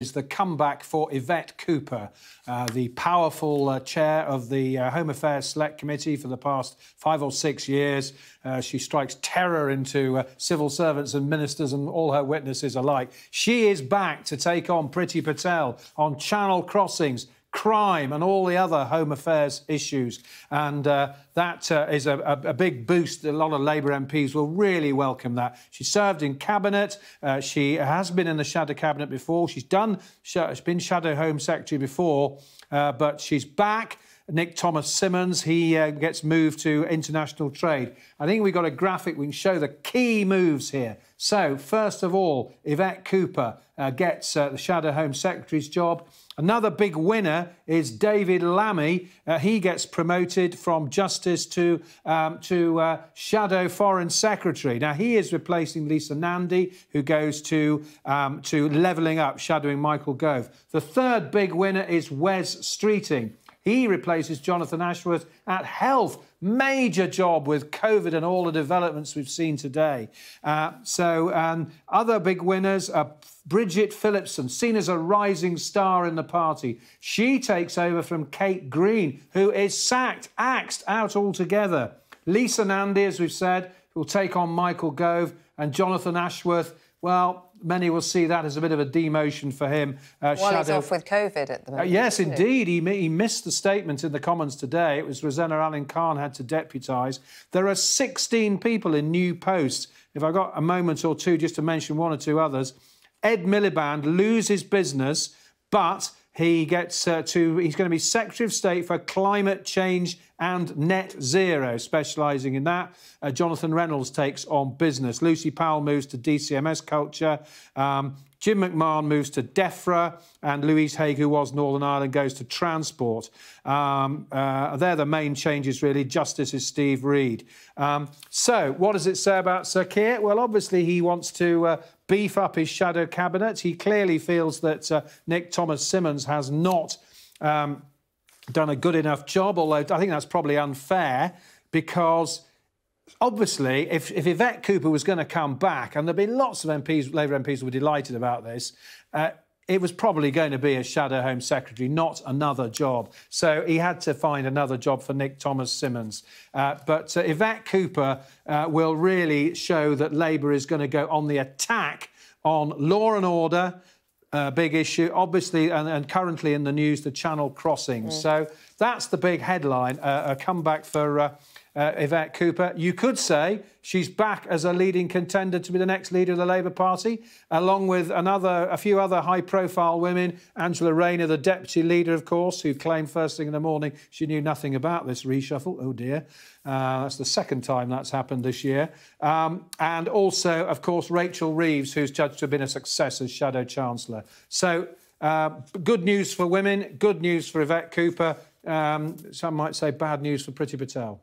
is the comeback for Yvette Cooper, uh, the powerful uh, chair of the uh, Home Affairs Select Committee for the past five or six years. Uh, she strikes terror into uh, civil servants and ministers and all her witnesses alike. She is back to take on Priti Patel on Channel Crossings crime and all the other home affairs issues. And uh, that uh, is a, a, big boost. A lot of Labour MPs will really welcome that. She served in cabinet. Uh, she has been in the shadow cabinet before. She's done. She's been shadow home secretary before, uh, but she's back. Nick Thomas Simmons. He uh, gets moved to international trade. I think we've got a graphic we can show the key moves here. So, first of all, Yvette Cooper uh, gets uh, the Shadow Home Secretary's job. Another big winner is David Lammy. Uh, he gets promoted from Justice to, um, to uh, Shadow Foreign Secretary. Now, he is replacing Lisa Nandy, who goes to, um, to levelling up, shadowing Michael Gove. The third big winner is Wes Streeting. He replaces Jonathan Ashworth at health. Major job with COVID and all the developments we've seen today. Uh, so, um, other big winners are Bridget Phillipson, seen as a rising star in the party. She takes over from Kate Green, who is sacked, axed out altogether. Lisa Nandy, as we've said, will take on Michael Gove and Jonathan Ashworth. Well, many will see that as a bit of a demotion for him. Uh, shadow... he's off with COVID at the uh, moment. Uh, yes, indeed. He, he missed the statement in the Commons today. It was Rosanna Allen Khan had to deputise. There are 16 people in new posts. If I've got a moment or two just to mention one or two others, Ed Miliband loses business, but he gets uh, to, he's going to be Secretary of State for Climate Change and Net Zero, specialising in that. Uh, Jonathan Reynolds takes on business. Lucy Powell moves to DCMS culture. Um, Jim McMahon moves to DEFRA, and Louise Haig, who was Northern Ireland, goes to Transport. Um, uh, they're the main changes, really. Justice is Steve Reid. Um, so, what does it say about Sir Keir? Well, obviously, he wants to uh, beef up his shadow cabinet. He clearly feels that uh, Nick Thomas Simmons has not um, done a good enough job, although I think that's probably unfair because obviously, if, if Yvette Cooper was going to come back, and there'd been lots of MPs, Labour MPs, were delighted about this. Uh, it was probably going to be a shadow home secretary, not another job. So he had to find another job for Nick Thomas Simmons. Uh, but uh, Yvette Cooper uh, will really show that Labour is going to go on the attack on law and order, uh, big issue, obviously, and, and, currently in the news, the Channel crossings. Mm. So that's the big headline. Uh, a comeback for uh, uh, Yvette Cooper. You could say she's back as a leading contender to be the next leader of the Labour Party, along with another, a few other high-profile women. Angela Rayner, the deputy leader, of course, who claimed first thing in the morning she knew nothing about this reshuffle. Oh dear, uh, that's the second time that's happened this year. Um, and also, of course, Rachel Reeves, who's judged to have been a success as Shadow Chancellor. So. Uh, good news for women, good news for Yvette Cooper, um, some might say bad news for Priti Patel.